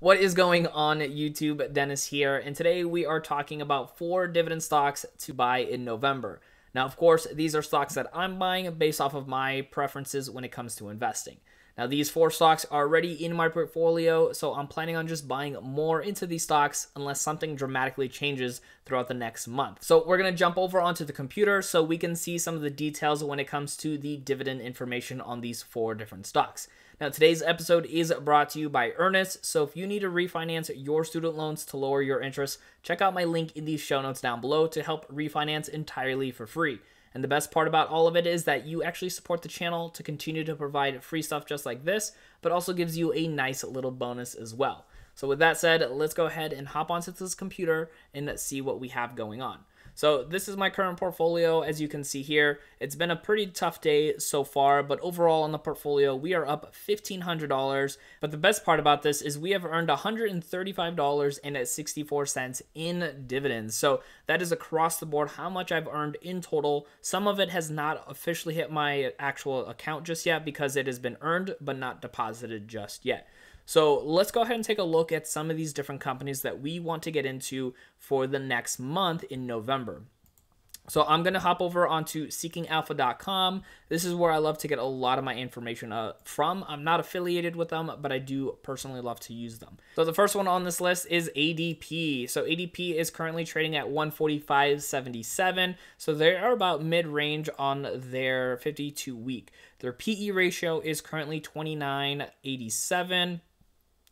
What is going on YouTube? Dennis here, and today we are talking about four dividend stocks to buy in November. Now, of course, these are stocks that I'm buying based off of my preferences when it comes to investing. Now, these four stocks are already in my portfolio, so I'm planning on just buying more into these stocks unless something dramatically changes throughout the next month. So, we're gonna jump over onto the computer so we can see some of the details when it comes to the dividend information on these four different stocks. Now, today's episode is brought to you by Earnest. So, if you need to refinance your student loans to lower your interest, check out my link in the show notes down below to help refinance entirely for free. And the best part about all of it is that you actually support the channel to continue to provide free stuff just like this, but also gives you a nice little bonus as well. So with that said, let's go ahead and hop onto this computer and see what we have going on. So this is my current portfolio. As you can see here, it's been a pretty tough day so far, but overall on the portfolio, we are up $1,500. But the best part about this is we have earned $135.64 in dividends. So that is across the board how much I've earned in total. Some of it has not officially hit my actual account just yet because it has been earned but not deposited just yet. So let's go ahead and take a look at some of these different companies that we want to get into for the next month in November. So I'm going to hop over onto seekingalpha.com. This is where I love to get a lot of my information uh, from. I'm not affiliated with them, but I do personally love to use them. So the first one on this list is ADP. So ADP is currently trading at 145.77. So they are about mid-range on their 52 week. Their PE ratio is currently 29.87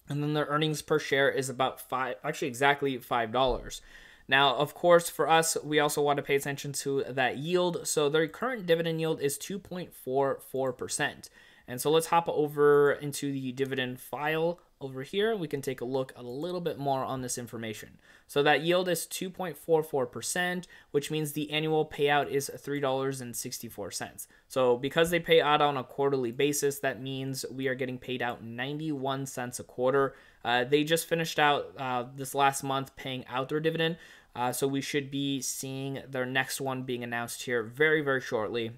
and then their earnings per share is about five actually exactly five dollars now of course for us we also want to pay attention to that yield so their current dividend yield is 2.44% and so let's hop over into the dividend file over here, we can take a look a little bit more on this information. So that yield is 2.44%, which means the annual payout is $3.64. So because they pay out on a quarterly basis, that means we are getting paid out 91 cents a quarter. Uh, they just finished out uh, this last month paying out their dividend. Uh, so we should be seeing their next one being announced here very, very shortly.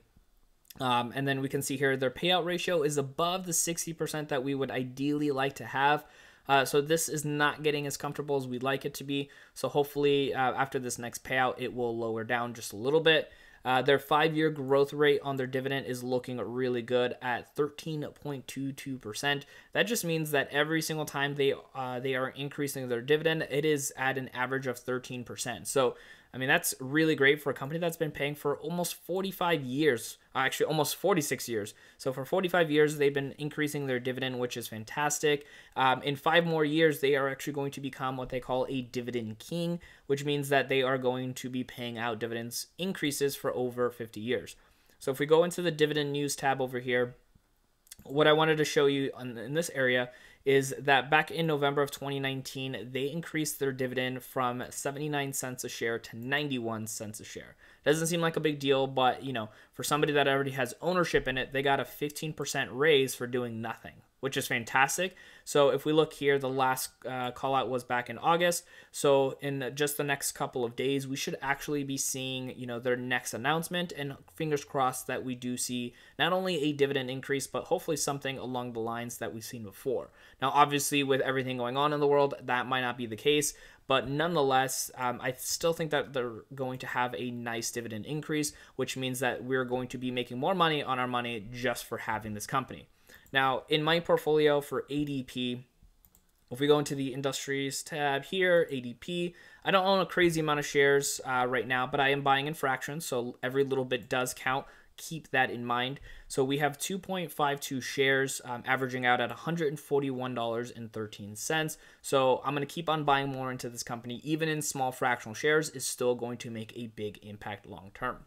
Um, and then we can see here their payout ratio is above the 60% that we would ideally like to have. Uh, so this is not getting as comfortable as we'd like it to be. So hopefully uh, after this next payout, it will lower down just a little bit. Uh, their five-year growth rate on their dividend is looking really good at 13.22%. That just means that every single time they uh, they are increasing their dividend, it is at an average of 13%. So I mean, that's really great for a company that's been paying for almost 45 years, uh, actually almost 46 years. So for 45 years, they've been increasing their dividend, which is fantastic. Um, in five more years, they are actually going to become what they call a dividend king, which means that they are going to be paying out dividends increases for over 50 years. So if we go into the dividend news tab over here, what I wanted to show you in this area is that back in November of 2019, they increased their dividend from 79 cents a share to 91 cents a share. Doesn't seem like a big deal, but you know, for somebody that already has ownership in it, they got a 15% raise for doing nothing which is fantastic. So if we look here, the last uh, call out was back in August. So in just the next couple of days, we should actually be seeing, you know, their next announcement and fingers crossed that we do see not only a dividend increase, but hopefully something along the lines that we've seen before. Now, obviously with everything going on in the world, that might not be the case, but nonetheless, um, I still think that they're going to have a nice dividend increase, which means that we're going to be making more money on our money just for having this company. Now, in my portfolio for ADP, if we go into the industries tab here, ADP, I don't own a crazy amount of shares uh, right now, but I am buying in fractions, so every little bit does count. Keep that in mind. So we have 2.52 shares, um, averaging out at $141.13. So I'm going to keep on buying more into this company, even in small fractional shares, is still going to make a big impact long term.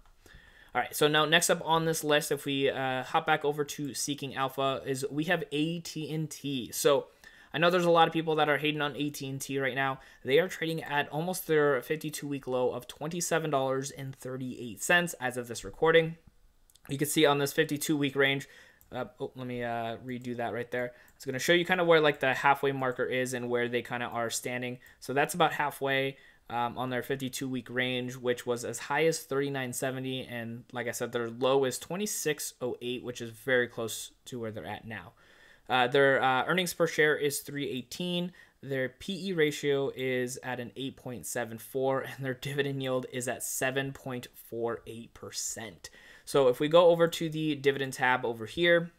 All right, so now next up on this list, if we uh, hop back over to Seeking Alpha, is we have AT&T. So I know there's a lot of people that are hating on AT&T right now. They are trading at almost their 52-week low of $27.38 as of this recording. You can see on this 52-week range, uh, oh, let me uh, redo that right there. It's going to show you kind of where like the halfway marker is and where they kind of are standing. So that's about halfway um, on their 52 week range, which was as high as 39.70. And like I said, their low is 26.08, which is very close to where they're at now. Uh, their uh, earnings per share is 318. Their PE ratio is at an 8.74, and their dividend yield is at 7.48%. So if we go over to the dividend tab over here,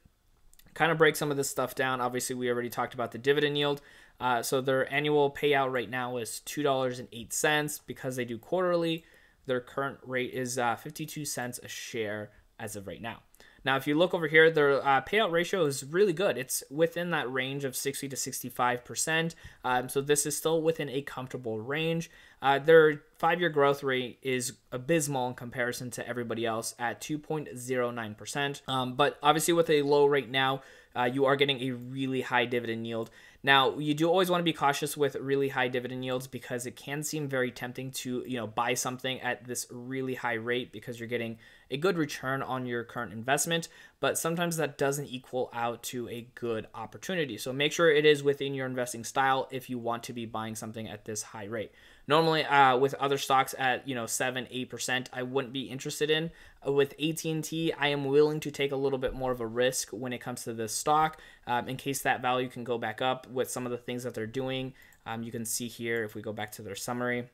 kind of break some of this stuff down. Obviously, we already talked about the dividend yield. Uh, so their annual payout right now is $2.08 because they do quarterly. Their current rate is uh, 52 cents a share as of right now. Now, if you look over here, their uh, payout ratio is really good. It's within that range of 60 to 65%. Um, so this is still within a comfortable range. Uh, their five year growth rate is abysmal in comparison to everybody else at 2.09%. Um, but obviously, with a low rate now, uh, you are getting a really high dividend yield. Now, you do always want to be cautious with really high dividend yields because it can seem very tempting to, you know, buy something at this really high rate because you're getting a good return on your current investment, but sometimes that doesn't equal out to a good opportunity. So make sure it is within your investing style if you want to be buying something at this high rate. Normally, uh, with other stocks at you know seven, eight percent, I wouldn't be interested in. With AT&T, I am willing to take a little bit more of a risk when it comes to this stock um, in case that value can go back up with some of the things that they're doing. Um, you can see here if we go back to their summary.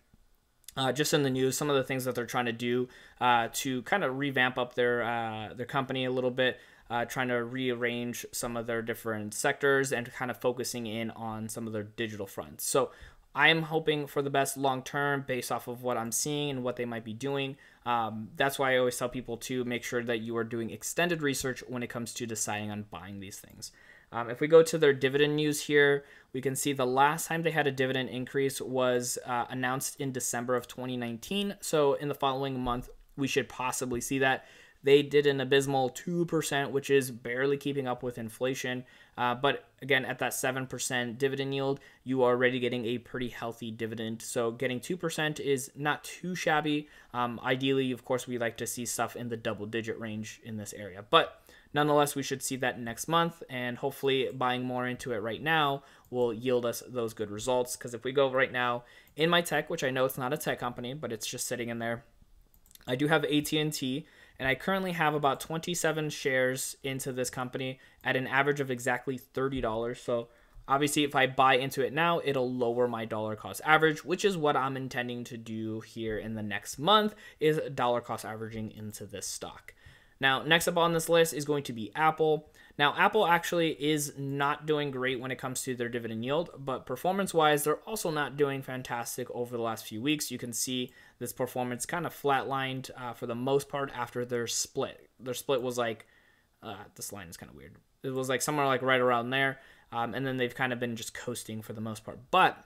Uh, just in the news, some of the things that they're trying to do uh, to kind of revamp up their uh, their company a little bit, uh, trying to rearrange some of their different sectors and kind of focusing in on some of their digital fronts. So I'm hoping for the best long term based off of what I'm seeing and what they might be doing. Um, that's why I always tell people to make sure that you are doing extended research when it comes to deciding on buying these things. Um, if we go to their dividend news here, we can see the last time they had a dividend increase was uh, announced in December of 2019. So in the following month, we should possibly see that. They did an abysmal 2%, which is barely keeping up with inflation. Uh, but again, at that 7% dividend yield, you are already getting a pretty healthy dividend. So getting 2% is not too shabby. Um, ideally, of course, we like to see stuff in the double digit range in this area. But nonetheless, we should see that next month. And hopefully, buying more into it right now will yield us those good results. Because if we go right now in my tech, which I know it's not a tech company, but it's just sitting in there, I do have AT&T and I currently have about 27 shares into this company at an average of exactly $30. So obviously if I buy into it now, it'll lower my dollar cost average, which is what I'm intending to do here in the next month is dollar cost averaging into this stock. Now, next up on this list is going to be Apple. Now, Apple actually is not doing great when it comes to their dividend yield, but performance wise, they're also not doing fantastic over the last few weeks. You can see this performance kind of flatlined uh, for the most part after their split. Their split was like, uh, this line is kind of weird. It was like somewhere like right around there. Um, and then they've kind of been just coasting for the most part. But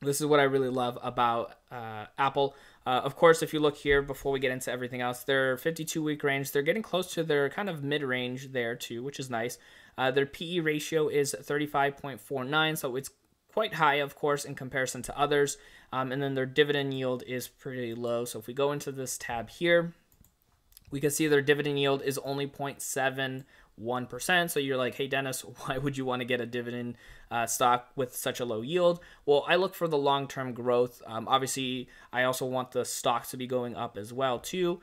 this is what I really love about uh, Apple. Uh, of course, if you look here before we get into everything else, their 52 week range, they're getting close to their kind of mid range there too, which is nice. Uh, their PE ratio is 35.49, so it's quite high, of course, in comparison to others. Um, and then their dividend yield is pretty low. So if we go into this tab here, we can see their dividend yield is only 0.7 1%. So you're like, hey, Dennis, why would you want to get a dividend uh, stock with such a low yield? Well, I look for the long term growth. Um, obviously, I also want the stocks to be going up as well, too.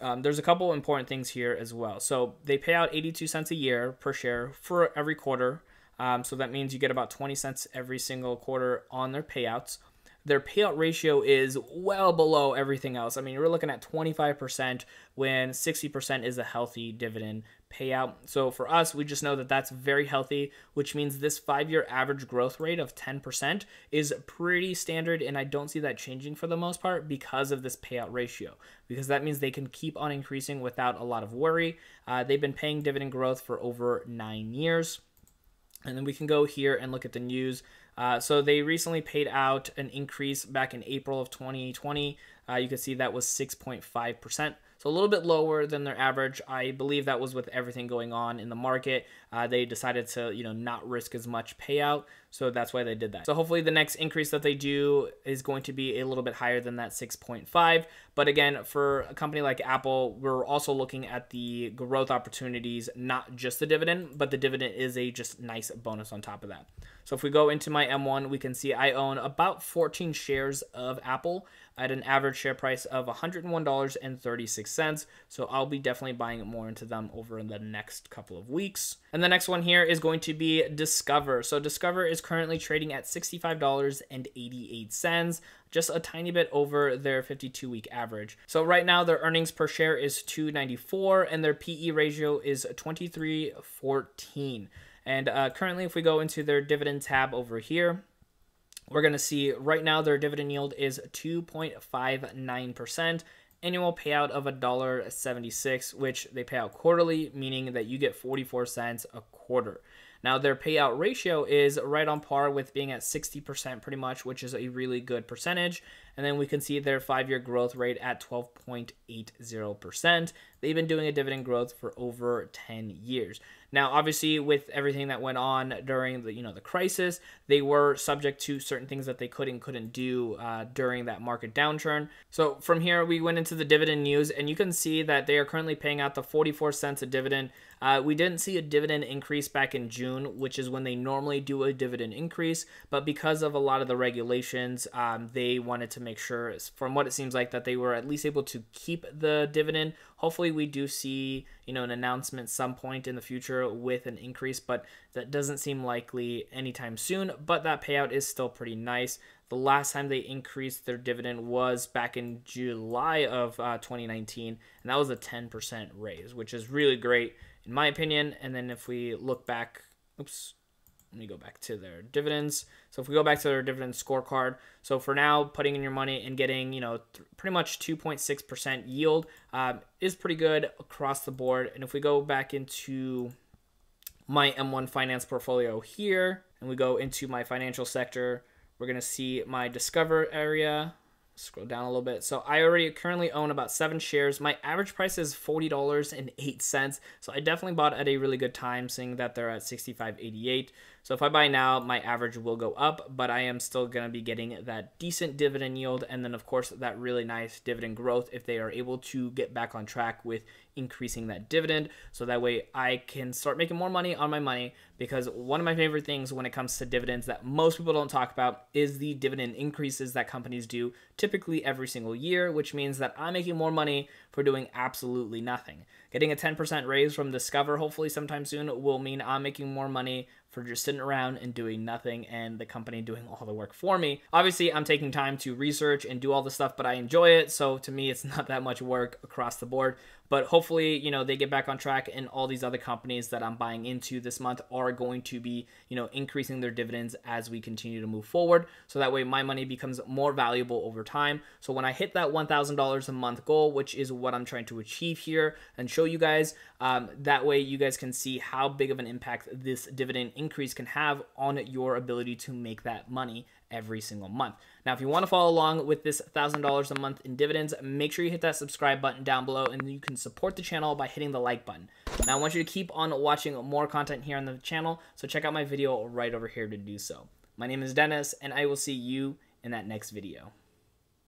Um, there's a couple important things here as well. So they pay out 82 cents a year per share for every quarter. Um, so that means you get about 20 cents every single quarter on their payouts their payout ratio is well below everything else. I mean, we're looking at 25% when 60% is a healthy dividend payout. So for us, we just know that that's very healthy, which means this five year average growth rate of 10% is pretty standard. And I don't see that changing for the most part because of this payout ratio, because that means they can keep on increasing without a lot of worry. Uh, they've been paying dividend growth for over nine years. And then we can go here and look at the news. Uh, so they recently paid out an increase back in April of 2020. Uh, you can see that was 6.5 percent. So a little bit lower than their average. I believe that was with everything going on in the market. Uh, they decided to, you know, not risk as much payout. So that's why they did that. So hopefully the next increase that they do is going to be a little bit higher than that 6.5. But again, for a company like Apple, we're also looking at the growth opportunities, not just the dividend, but the dividend is a just nice bonus on top of that. So if we go into my M1, we can see I own about 14 shares of Apple at an average share price of $101.36. So I'll be definitely buying more into them over the next couple of weeks. And the next one here is going to be Discover. So Discover is currently trading at $65.88 just a tiny bit over their 52 week average. So right now their earnings per share is 294 and their PE ratio is 2314. And uh, currently if we go into their dividend tab over here, we're going to see right now their dividend yield is 2.59%, annual payout of $1.76, which they pay out quarterly, meaning that you get 44 cents a quarter. Now, their payout ratio is right on par with being at 60%, pretty much, which is a really good percentage. And then we can see their five year growth rate at 12.80%. They've been doing a dividend growth for over 10 years. Now, obviously, with everything that went on during the you know the crisis, they were subject to certain things that they could and couldn't do uh, during that market downturn. So from here, we went into the dividend news, and you can see that they are currently paying out the 44 cents a dividend. Uh, we didn't see a dividend increase back in June, which is when they normally do a dividend increase, but because of a lot of the regulations, um, they wanted to make sure, from what it seems like, that they were at least able to keep the dividend. Hopefully, we do see you know an announcement some point in the future with an increase, but that doesn't seem likely anytime soon. But that payout is still pretty nice. The last time they increased their dividend was back in July of uh, 2019, and that was a 10% raise, which is really great in my opinion. And then if we look back, oops, let me go back to their dividends. So if we go back to their dividend scorecard, so for now, putting in your money and getting, you know, pretty much 2.6% yield um, is pretty good across the board. And if we go back into my M1 finance portfolio here, and we go into my financial sector, we're going to see my discover area scroll down a little bit. So I already currently own about seven shares. My average price is $40.08. So I definitely bought at a really good time, seeing that they're at 65.88. So if I buy now, my average will go up, but I am still going to be getting that decent dividend yield. And then, of course, that really nice dividend growth if they are able to get back on track with increasing that dividend. So that way I can start making more money on my money because one of my favorite things when it comes to dividends that most people don't talk about is the dividend increases that companies do typically every single year, which means that I'm making more money for doing absolutely nothing. Getting a 10% raise from Discover hopefully sometime soon will mean I'm making more money for just sitting around and doing nothing and the company doing all the work for me. Obviously, I'm taking time to research and do all the stuff, but I enjoy it. So to me, it's not that much work across the board. But hopefully, you know, they get back on track and all these other companies that I'm buying into this month are going to be, you know, increasing their dividends as we continue to move forward. So that way my money becomes more valuable over time. So when I hit that $1,000 a month goal, which is what I'm trying to achieve here and show you guys, um, that way you guys can see how big of an impact this dividend increase can have on your ability to make that money every single month. Now, if you want to follow along with this $1,000 a month in dividends, make sure you hit that subscribe button down below and you can support the channel by hitting the like button. Now, I want you to keep on watching more content here on the channel, so check out my video right over here to do so. My name is Dennis, and I will see you in that next video.